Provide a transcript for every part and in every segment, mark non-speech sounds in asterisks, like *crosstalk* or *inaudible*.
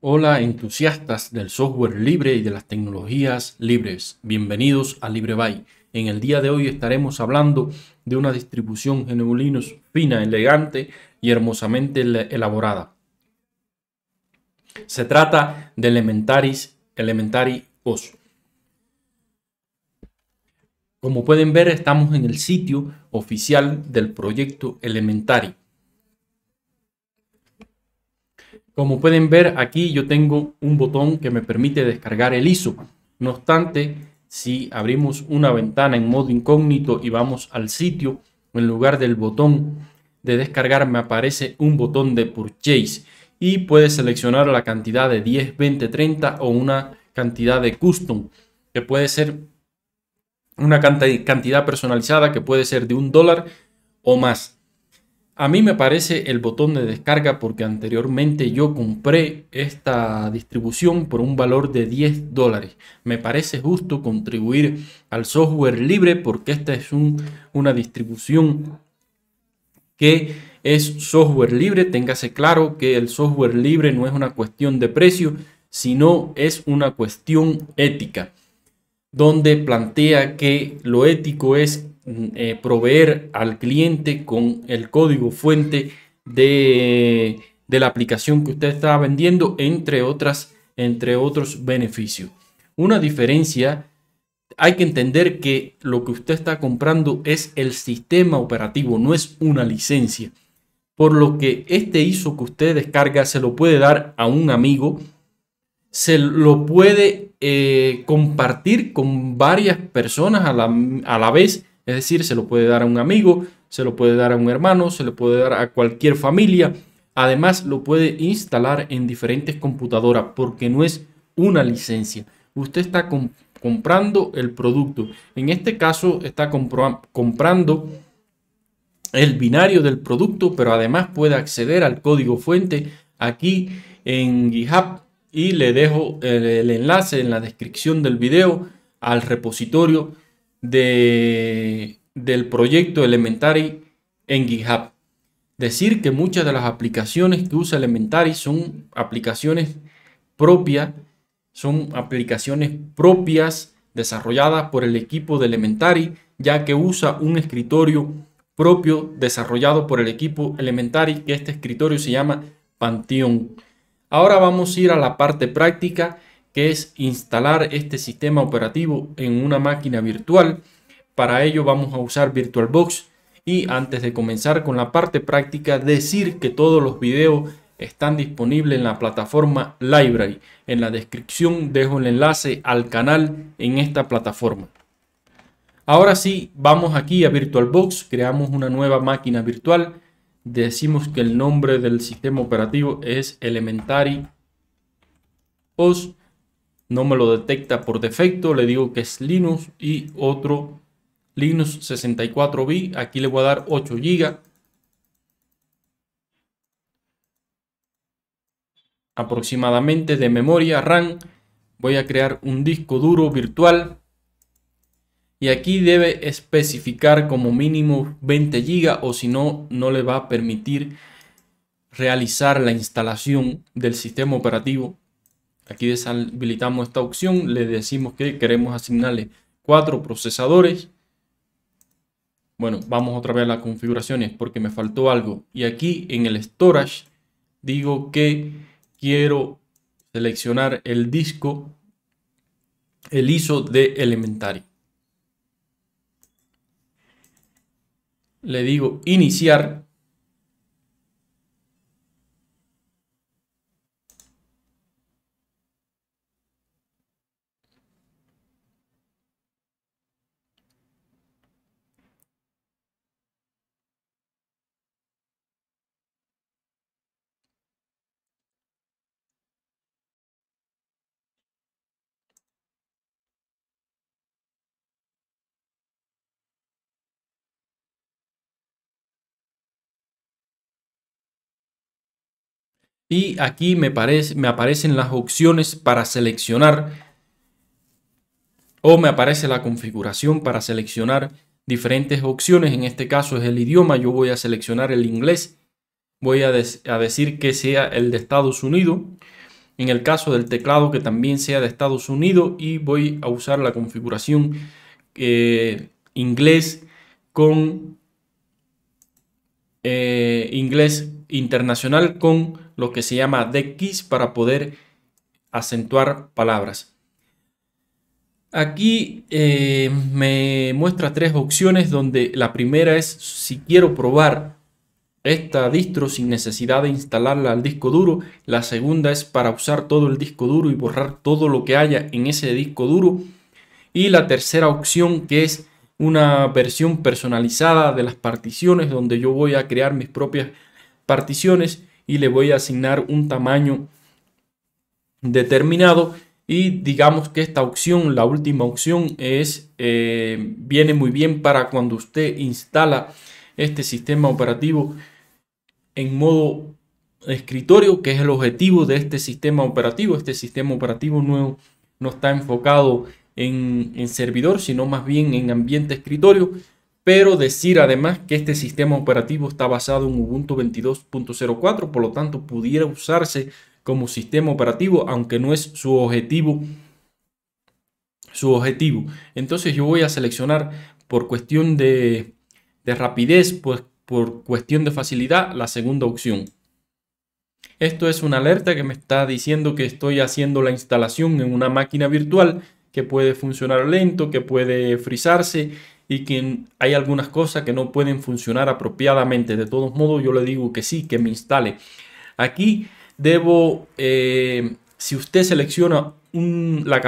Hola entusiastas del software libre y de las tecnologías libres. Bienvenidos a LibreBay. En el día de hoy estaremos hablando de una distribución GNU Linux fina, elegante y hermosamente elaborada. Se trata de Elementaris, Elementary OS. Como pueden ver, estamos en el sitio oficial del proyecto Elementary Como pueden ver aquí yo tengo un botón que me permite descargar el ISO. No obstante, si abrimos una ventana en modo incógnito y vamos al sitio, en lugar del botón de descargar me aparece un botón de purchase y puede seleccionar la cantidad de 10, 20, 30 o una cantidad de custom que puede ser una cantidad personalizada que puede ser de un dólar o más. A mí me parece el botón de descarga porque anteriormente yo compré esta distribución por un valor de 10 dólares. Me parece justo contribuir al software libre porque esta es una distribución que es software libre. Téngase claro que el software libre no es una cuestión de precio, sino es una cuestión ética, donde plantea que lo ético es eh, proveer al cliente con el código fuente de, la aplicación que usted está vendiendo, entre, otras, entre otros beneficios. Una diferencia, hay que entender que lo que usted está comprando es el sistema operativo, no es una licencia. Por lo que este ISO que usted descarga se lo puede dar a un amigo, se lo puede eh, compartir con varias personas a la, a la vez es decir, se lo puede dar a un amigo, se lo puede dar a un hermano, se lo puede dar a cualquier familia. Además, lo puede instalar en diferentes computadoras porque no es una licencia. Usted está comprando el producto. En este caso, está comprando el binario del producto, pero además puede acceder al código fuente aquí en GitHub y le dejo el enlace en la descripción del video al repositorio de, del proyecto Elementary en GitHub. Decir que muchas de las aplicaciones que usa Elementary son aplicaciones propias, son aplicaciones propias desarrolladas por el equipo de Elementary, ya que usa un escritorio propio desarrollado por el equipo Elementary, que este escritorio se llama Pantheon. Ahora vamos a ir a la parte práctica es instalar este sistema operativo en una máquina virtual. Para ello vamos a usar VirtualBox y antes de comenzar con la parte práctica decir que todos los videos están disponibles en la plataforma Library. En la descripción dejo el enlace al canal en esta plataforma. Ahora sí, vamos aquí a VirtualBox, creamos una nueva máquina virtual. Decimos que el nombre del sistema operativo es Elementary OS no me lo detecta por defecto, le digo que es Linux y otro Linux 64 b aquí le voy a dar 8 GB. aproximadamente de memoria RAM. Voy a crear un disco duro virtual y aquí debe especificar como mínimo 20 GB o si no, no le va a permitir realizar la instalación del sistema operativo Aquí deshabilitamos esta opción, le decimos que queremos asignarle cuatro procesadores. Bueno, vamos otra vez a las configuraciones porque me faltó algo. Y aquí en el storage digo que quiero seleccionar el disco, el ISO de Elementary. Le digo iniciar Y aquí me, aparecen las opciones para seleccionar o me aparece la configuración para seleccionar diferentes opciones. En este caso es el idioma. Yo voy a seleccionar el inglés. Voy a, decir que sea el de Estados Unidos. En el caso del teclado que también sea de Estados Unidos y voy a usar la configuración eh, inglés con eh, inglés internacional con lo que se llama DX para poder acentuar palabras. Aquí eh, me muestra tres opciones donde la primera es si quiero probar esta distro sin necesidad de instalarla al disco duro. La segunda es para usar todo el disco duro y borrar todo lo que haya en ese disco duro. Y la tercera opción que es una versión personalizada de las particiones donde yo voy a crear mis propias particiones y le voy a asignar un tamaño determinado y digamos que esta opción, la última opción, es, eh, viene muy bien para cuando usted instala este sistema operativo en modo escritorio, que es el objetivo de este sistema operativo. Este sistema operativo nuevo no está enfocado en, en servidor, sino más bien en ambiente escritorio pero decir además que este sistema operativo está basado en Ubuntu 22.04, por lo tanto pudiera usarse como sistema operativo, aunque no es su objetivo. Su objetivo. Entonces yo voy a seleccionar por cuestión de, rapidez, pues por cuestión de facilidad, la segunda opción. Esto es una alerta que me está diciendo que estoy haciendo la instalación en una máquina virtual que puede funcionar lento, que puede frizarse y que hay algunas cosas que no pueden funcionar apropiadamente. De todos modos, yo le digo que sí, que me instale. Aquí debo, eh, si usted selecciona la,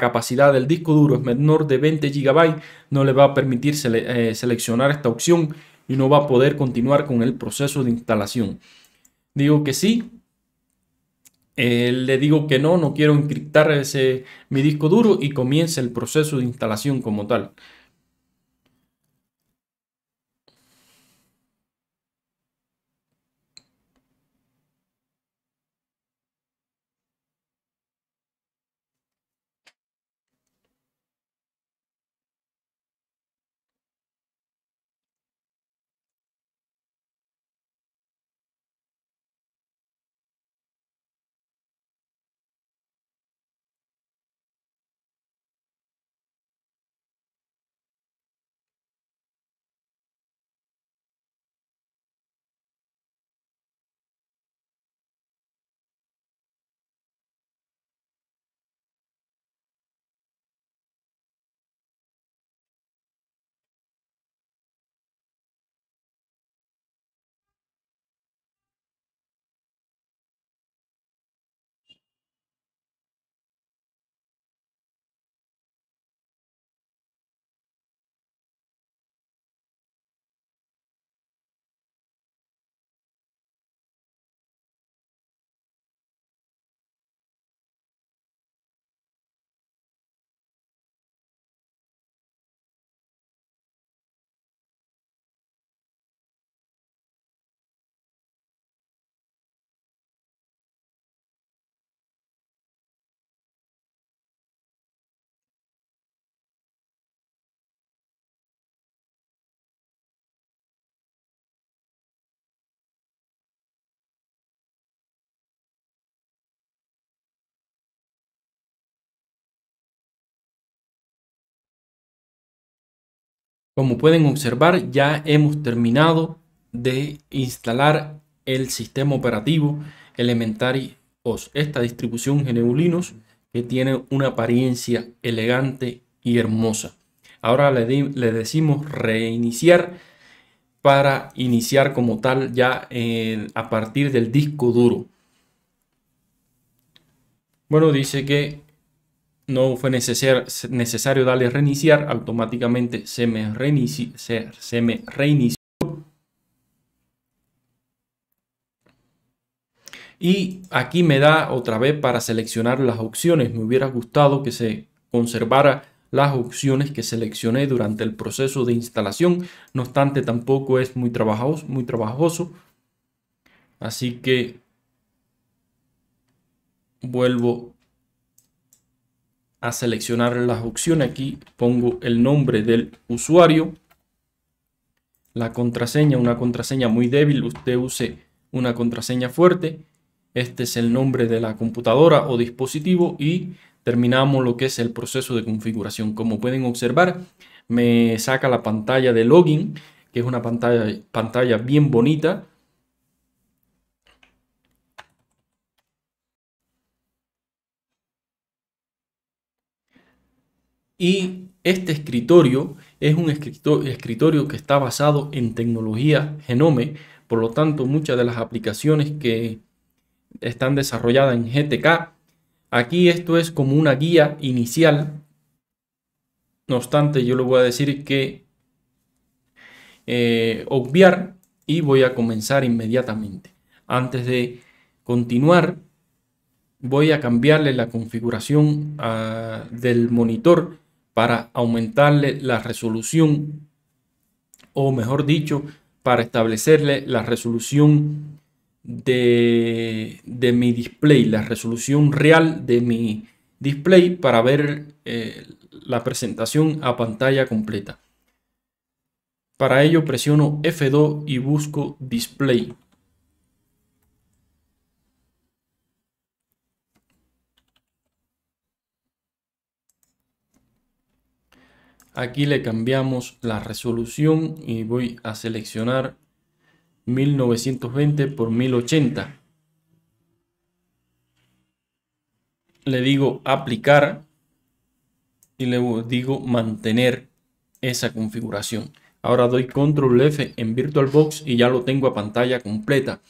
capacidad del disco duro es menor de 20 GB, no le va a permitir eh, seleccionar esta opción y no va a poder continuar con el proceso de instalación. Digo que sí. Eh, le digo que no, no quiero encriptar ese, mi disco duro y comience el proceso de instalación como tal. Como pueden observar, ya hemos terminado de instalar el sistema operativo Elementary OS, esta distribución GNU Linux que tiene una apariencia elegante y hermosa. Ahora le, decimos reiniciar para iniciar como tal ya eh, a partir del disco duro. Bueno, dice que no fue necesario darle reiniciar, automáticamente se me, reinició. Y aquí me da otra vez para seleccionar las opciones. Me hubiera gustado que se conservara las opciones que seleccioné durante el proceso de instalación. No obstante, tampoco es muy trabajoso. Muy trabajoso. Así que vuelvo a seleccionar las opciones. Aquí pongo el nombre del usuario, la contraseña, una contraseña muy débil, usted use una contraseña fuerte. Este es el nombre de la computadora o dispositivo y terminamos lo que es el proceso de configuración. Como pueden observar, me saca la pantalla de login, que es una pantalla, pantalla bien bonita Y este escritorio es un escritorio que está basado en tecnología Genome, por lo tanto muchas de las aplicaciones que están desarrolladas en GTK, aquí esto es como una guía inicial, no obstante yo le voy a decir que eh, obviar y voy a comenzar inmediatamente. Antes de continuar voy a cambiarle la configuración ah, del monitor para aumentarle la resolución o mejor dicho, para establecerle la resolución de, mi display, la resolución real de mi display para ver eh, la presentación a pantalla completa. Para ello presiono F2 y busco display. Aquí le cambiamos la resolución y voy a seleccionar 1920 por 1080. Le digo aplicar y le digo mantener esa configuración. Ahora doy control F en VirtualBox y ya lo tengo a pantalla completa.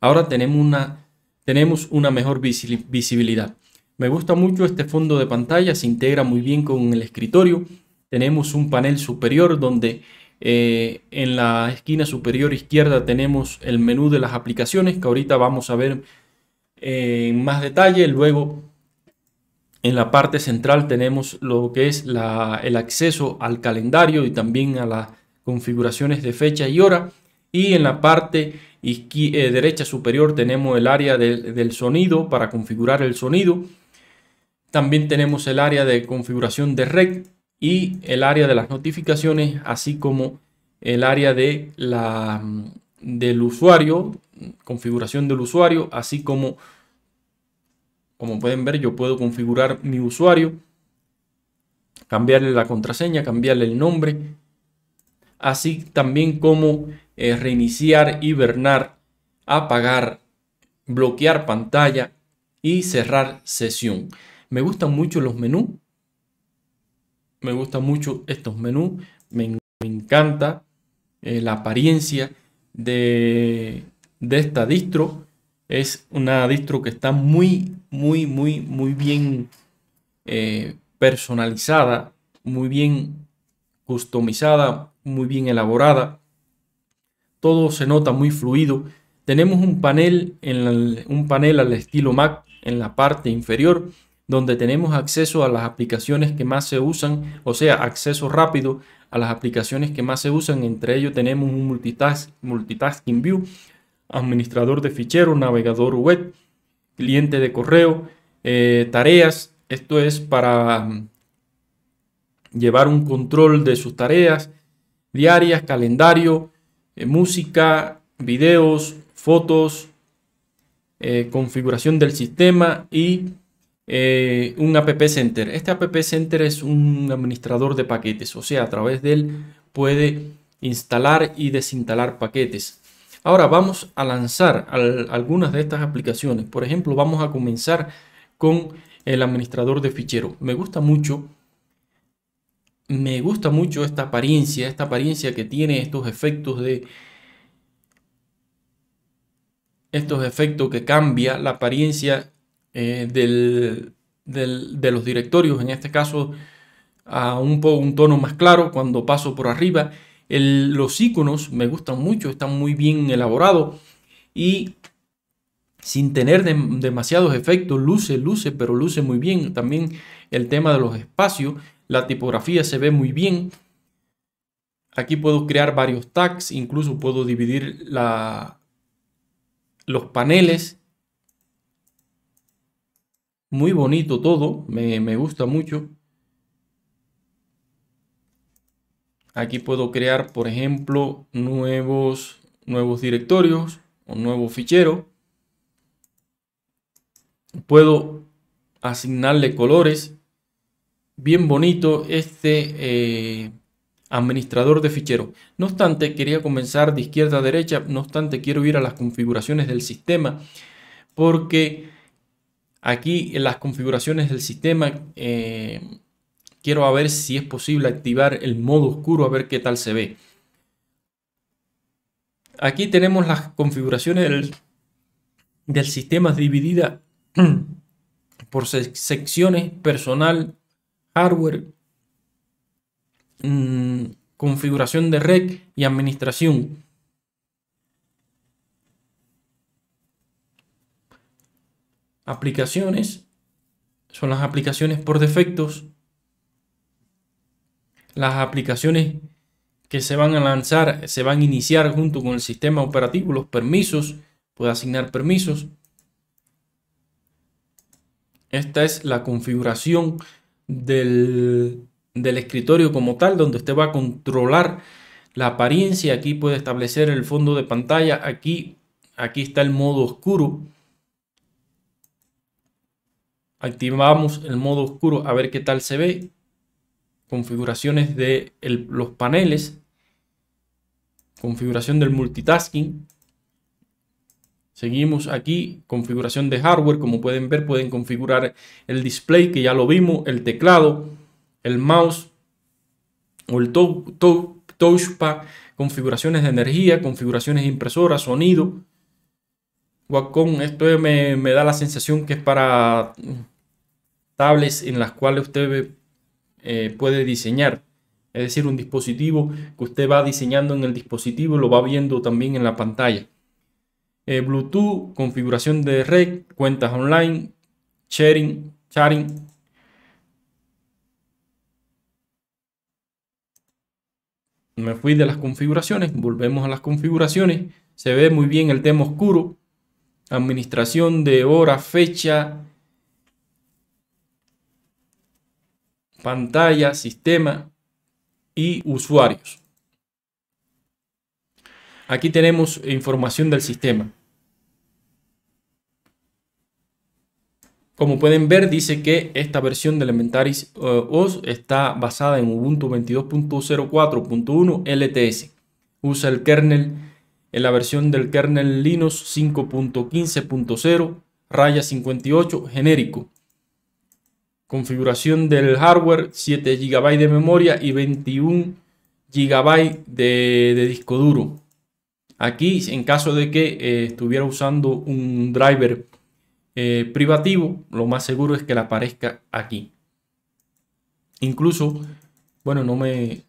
Ahora tenemos una, tenemos una mejor visibilidad. Me gusta mucho este fondo de pantalla, se integra muy bien con el escritorio tenemos un panel superior donde eh, en la esquina superior izquierda tenemos el menú de las aplicaciones que ahorita vamos a ver eh, en más detalle. Luego en la parte central tenemos lo que es el acceso al calendario y también a las configuraciones de fecha y hora. Y en la parte eh, derecha superior tenemos el área del, del sonido para configurar el sonido. También tenemos el área de configuración de red y el área de las notificaciones, así como el área de la, mm, del usuario, configuración del usuario, así como, como pueden ver, yo puedo configurar mi usuario, cambiarle la contraseña, cambiarle el nombre, así también como eh, reiniciar, hibernar, apagar, bloquear pantalla y cerrar sesión. Me gustan mucho los menús me gustan mucho estos menús, me, encanta eh, la apariencia de, esta distro. Es una distro que está muy, muy, muy, muy bien eh, personalizada, muy bien customizada, muy bien elaborada. Todo se nota muy fluido. Tenemos un panel, en un panel al estilo Mac en la parte inferior donde tenemos acceso a las aplicaciones que más se usan, o sea, acceso rápido a las aplicaciones que más se usan. Entre ellos tenemos un multitasking view, administrador de ficheros, navegador web, cliente de correo, eh, tareas. Esto es para mm, llevar un control de sus tareas diarias, calendario, eh, música, videos, fotos, eh, configuración del sistema y eh, un App Center. Este App Center es un administrador de paquetes, o sea, a través de él puede instalar y desinstalar paquetes. Ahora vamos a lanzar algunas de estas aplicaciones. Por ejemplo, vamos a comenzar con el administrador de fichero. Me gusta mucho, me gusta mucho esta apariencia, esta apariencia que tiene estos efectos de estos efectos que cambia la apariencia eh, del, de los directorios, en este caso a un, un tono más claro cuando paso por arriba. los iconos me gustan mucho, están muy bien elaborados y sin tener demasiados efectos, luce, luce, pero luce muy bien. También el tema de los espacios, la tipografía se ve muy bien. Aquí puedo crear varios tags, incluso puedo dividir los paneles muy bonito todo, me, gusta mucho. Aquí puedo crear, por ejemplo, nuevos, nuevos directorios, o nuevo fichero. Puedo asignarle colores. Bien bonito este eh, administrador de ficheros. No obstante, quería comenzar de izquierda a derecha. No obstante, quiero ir a las configuraciones del sistema porque Aquí en las configuraciones del sistema eh, quiero a ver si es posible activar el modo oscuro a ver qué tal se ve. Aquí tenemos las configuraciones del, sistema dividida *clears throat* por secciones personal, hardware, mm, configuración de red y administración. aplicaciones son las aplicaciones por defectos, las aplicaciones que se van a lanzar, se van a iniciar junto con el sistema operativo, los permisos, puede asignar permisos. Esta es la configuración del, del escritorio como tal, donde usted va a controlar la apariencia. Aquí puede establecer el fondo de pantalla. Aquí, aquí está el modo oscuro. Activamos el modo oscuro a ver qué tal se ve. Configuraciones de los paneles. Configuración del multitasking. Seguimos aquí, configuración de hardware, como pueden ver pueden configurar el display que ya lo vimos, el teclado, el mouse o el touchpad, configuraciones de energía, configuraciones de impresora, sonido. Wacom, esto me, me da la sensación que es para en las cuales usted eh, puede diseñar. Es decir, un dispositivo que usted va diseñando en el dispositivo, lo va viendo también en la pantalla. Eh, Bluetooth, configuración de red, cuentas online, sharing, sharing. Me fui de las configuraciones, volvemos a las configuraciones. Se ve muy bien el tema oscuro. Administración de hora, fecha, pantalla, sistema y usuarios. Aquí tenemos información del sistema. Como pueden ver, dice que esta versión de Elementaris eh, OS está basada en Ubuntu 22.04.1 LTS. Usa el kernel en la versión del kernel Linux 5.15.0, raya 58, genérico. Configuración del hardware, 7 GB de memoria y 21 GB de, disco duro. Aquí, en caso de que eh, estuviera usando un driver eh, privativo, lo más seguro es que la aparezca aquí. Incluso, bueno, no me...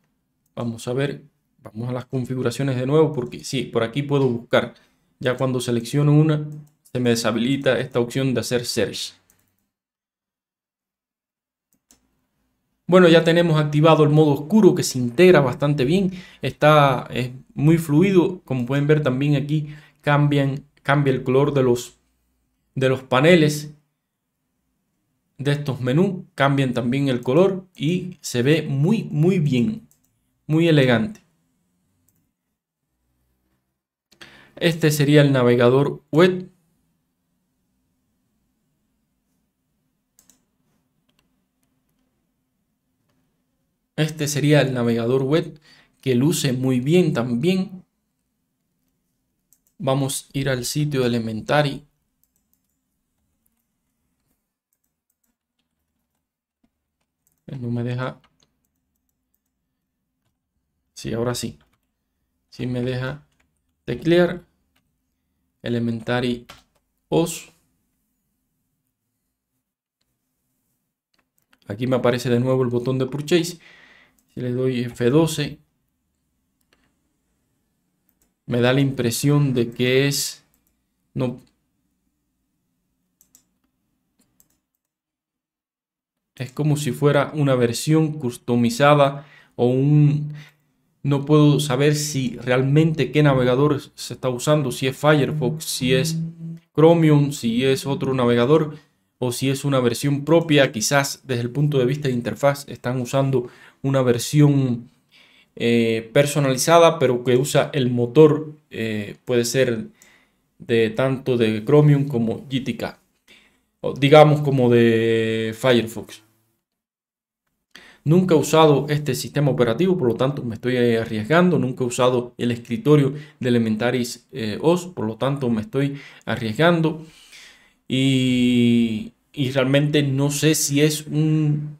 Vamos a ver, vamos a las configuraciones de nuevo porque sí, por aquí puedo buscar. Ya cuando selecciono una, se me deshabilita esta opción de hacer search. Bueno, ya tenemos activado el modo oscuro que se integra bastante bien. Está es muy fluido. Como pueden ver también aquí cambian, cambia el color de los, de los paneles de estos menús. Cambian también el color y se ve muy, muy bien. Muy elegante. Este sería el navegador web Este sería el navegador web que luce muy bien también. Vamos a ir al sitio de Elementary. No me deja. Sí, ahora sí. Sí me deja teclear. Elementary OS. Aquí me aparece de nuevo el botón de Purchase. Si le doy F12, me da la impresión de que es... No, es como si fuera una versión customizada o un... No puedo saber si realmente qué navegador se está usando, si es Firefox, si es Chromium, si es otro navegador o si es una versión propia, quizás desde el punto de vista de interfaz están usando una versión eh, personalizada, pero que usa el motor, eh, puede ser de tanto de Chromium como GTK, digamos como de Firefox. Nunca he usado este sistema operativo, por lo tanto me estoy arriesgando. Nunca he usado el escritorio de Elementaris eh, OS, por lo tanto me estoy arriesgando. Y, realmente no sé si es un,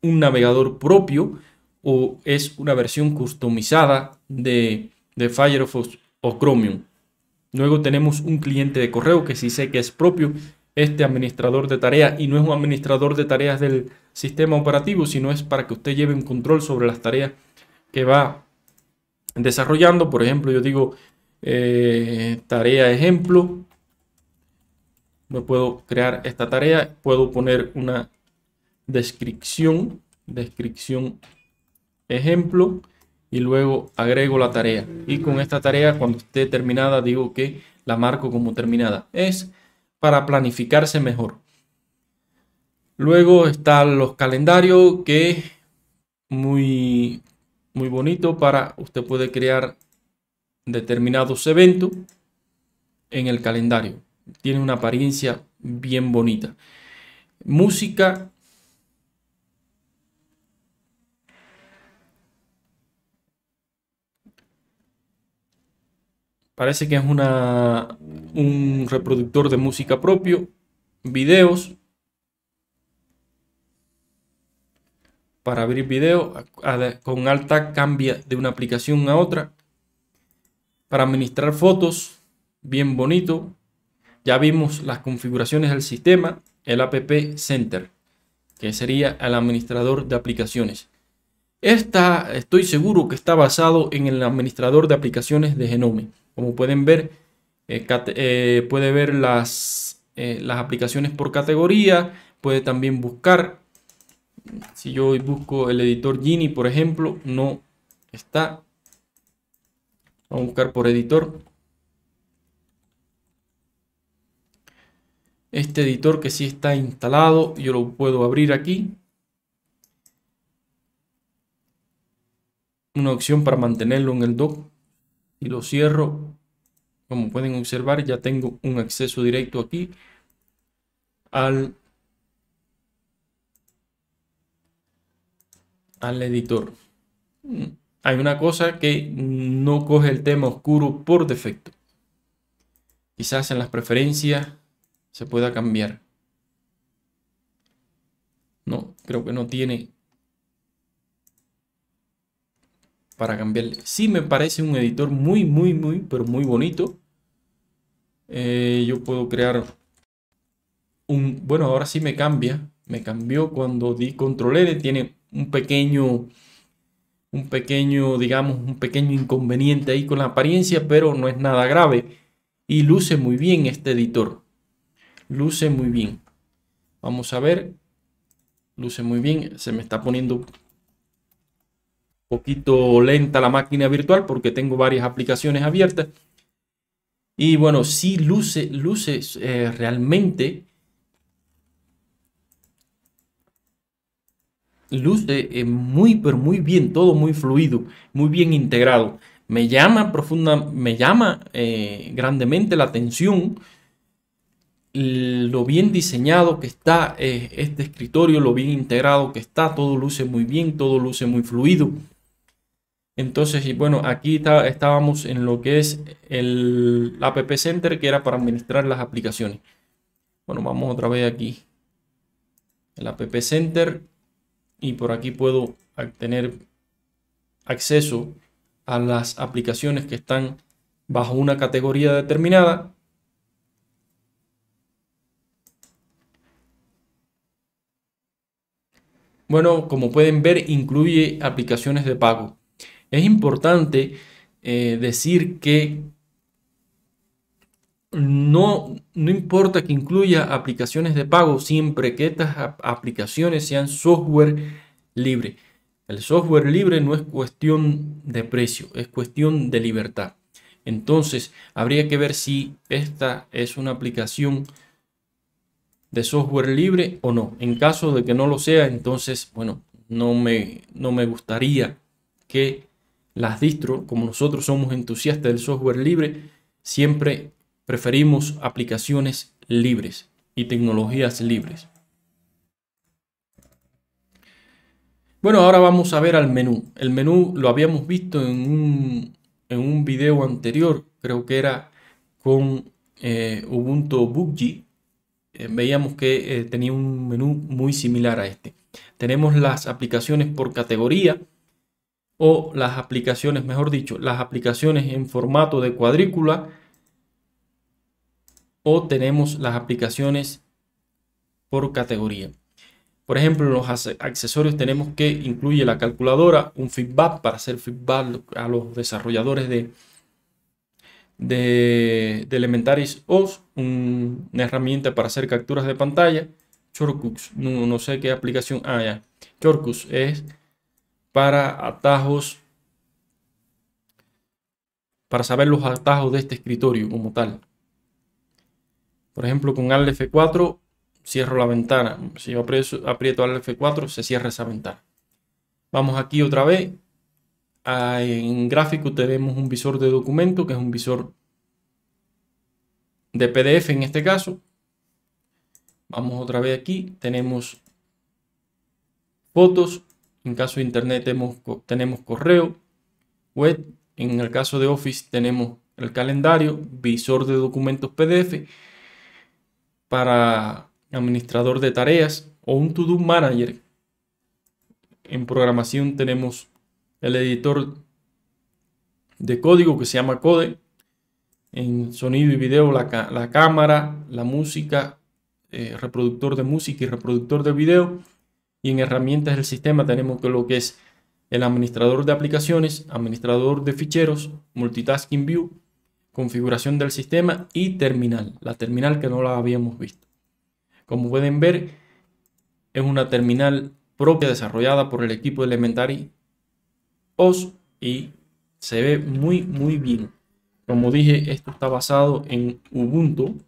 navegador propio o es una versión customizada de, Firefox o Chromium. Luego tenemos un cliente de correo que sí sé que es propio, este administrador de tareas, y no es un administrador de tareas del sistema operativo, sino es para que usted lleve un control sobre las tareas que va desarrollando. Por ejemplo, yo digo eh, tarea ejemplo, me puedo crear esta tarea, puedo poner una descripción, descripción ejemplo y luego agrego la tarea. Y con esta tarea cuando esté terminada digo que la marco como terminada. Es para planificarse mejor. Luego están los calendarios que muy muy bonito para usted puede crear determinados eventos en el calendario tiene una apariencia bien bonita. Música. Parece que es una, un reproductor de música propio. Videos. Para abrir video con alta cambia de una aplicación a otra. Para administrar fotos. Bien bonito ya vimos las configuraciones del sistema, el App Center, que sería el administrador de aplicaciones. Esta estoy seguro que está basado en el administrador de aplicaciones de Genome. Como pueden ver, eh, eh, puede ver las, eh, las aplicaciones por categoría, puede también buscar. Si yo busco el editor Gini, por ejemplo, no está. Vamos a buscar por editor. este editor que sí está instalado, yo lo puedo abrir aquí. Una opción para mantenerlo en el dock. Y lo cierro. Como pueden observar, ya tengo un acceso directo aquí al, al editor. Hay una cosa que no coge el tema oscuro por defecto. Quizás en las preferencias se pueda cambiar. No, creo que no tiene para cambiarle. Sí me parece un editor muy, muy, muy, pero muy bonito. Eh, yo puedo crear un... Bueno, ahora sí me cambia. Me cambió cuando di control L. Tiene un pequeño, un pequeño, digamos, un pequeño inconveniente ahí con la apariencia, pero no es nada grave. Y luce muy bien este editor. Luce muy bien. Vamos a ver. Luce muy bien. Se me está poniendo un poquito lenta la máquina virtual porque tengo varias aplicaciones abiertas. Y bueno, sí luce, luce eh, realmente. Luce eh, muy, pero muy bien, todo muy fluido, muy bien integrado. Me llama profunda, me llama eh, grandemente la atención lo bien diseñado que está eh, este escritorio, lo bien integrado que está, todo luce muy bien, todo luce muy fluido. Entonces, y bueno, aquí estábamos en lo que es el App Center, que era para administrar las aplicaciones. Bueno, vamos otra vez aquí. El App Center. Y por aquí puedo tener acceso a las aplicaciones que están bajo una categoría determinada Bueno, como pueden ver, incluye aplicaciones de pago. Es importante eh, decir que no, no importa que incluya aplicaciones de pago siempre que estas aplicaciones sean software libre. El software libre no es cuestión de precio, es cuestión de libertad. Entonces, habría que ver si esta es una aplicación de software libre o no. En caso de que no lo sea, entonces, bueno, no me, no me gustaría que las distros, como nosotros somos entusiastas del software libre, siempre preferimos aplicaciones libres y tecnologías libres. Bueno, ahora vamos a ver al menú. El menú lo habíamos visto en un, en un video anterior, creo que era con eh, Ubuntu Buggy, eh, veíamos que eh, tenía un menú muy similar a este. Tenemos las aplicaciones por categoría o las aplicaciones, mejor dicho, las aplicaciones en formato de cuadrícula o tenemos las aplicaciones por categoría. Por ejemplo, los accesorios tenemos que incluye la calculadora, un feedback para hacer feedback a los desarrolladores de, de, Elementaris OS, una herramienta para hacer capturas de pantalla. Chorcux, no, sé qué aplicación. haya ya. es para atajos, para saber los atajos de este escritorio como tal. Por ejemplo, con alf 4 cierro la ventana. Si yo aprieto, aprieto 4 se cierra esa ventana. Vamos aquí otra vez en gráfico tenemos un visor de documento, que es un visor de PDF en este caso. Vamos otra vez aquí, tenemos fotos, en caso de internet tenemos, tenemos correo, web, en el caso de Office tenemos el calendario, visor de documentos PDF, para administrador de tareas o un to-do manager. En programación tenemos el editor de código que se llama Code. En sonido y video, la, cámara, la música, eh, reproductor de música y reproductor de video. Y en herramientas del sistema tenemos que lo que es el administrador de aplicaciones, administrador de ficheros, multitasking view, configuración del sistema y terminal. La terminal que no la habíamos visto. Como pueden ver, es una terminal propia desarrollada por el equipo de Elementary y se ve muy muy bien. Como dije, esto está basado en Ubuntu.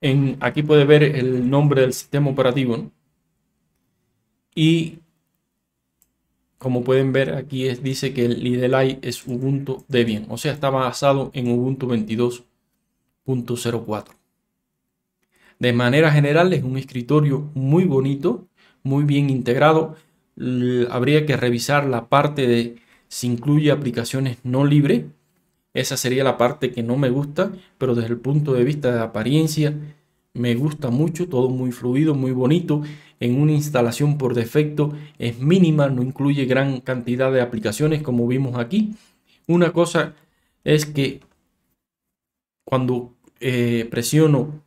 En, aquí puede ver el nombre del sistema operativo. Y como pueden ver aquí dice que el IDLI es Ubuntu Debian. O sea, está basado en Ubuntu 22.04. De manera general es un escritorio muy bonito muy bien integrado. Habría que revisar la parte de si incluye aplicaciones no libre. Esa sería la parte que no me gusta, pero desde el punto de vista de apariencia me gusta mucho, todo muy fluido, muy bonito. En una instalación por defecto es mínima, no incluye gran cantidad de aplicaciones como vimos aquí. Una cosa es que cuando eh, presiono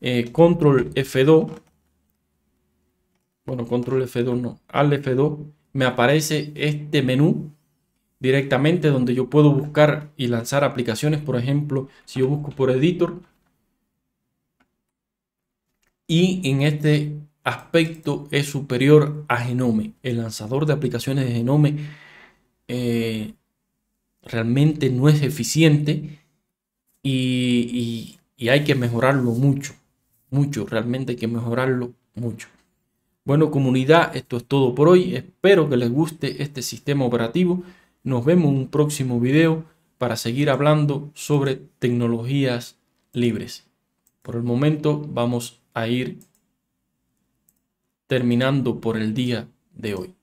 eh, control F2 bueno, control F2 no, al F2 me aparece este menú directamente donde yo puedo buscar y lanzar aplicaciones, por ejemplo, si yo busco por editor y en este aspecto es superior a Genome, el lanzador de aplicaciones de Genome eh, realmente no es eficiente y hay que mejorarlo mucho, mucho, realmente hay que mejorarlo mucho. Bueno comunidad, esto es todo por hoy. Espero que les guste este sistema operativo. Nos vemos en un próximo video para seguir hablando sobre tecnologías libres. Por el momento vamos a ir terminando por el día de hoy.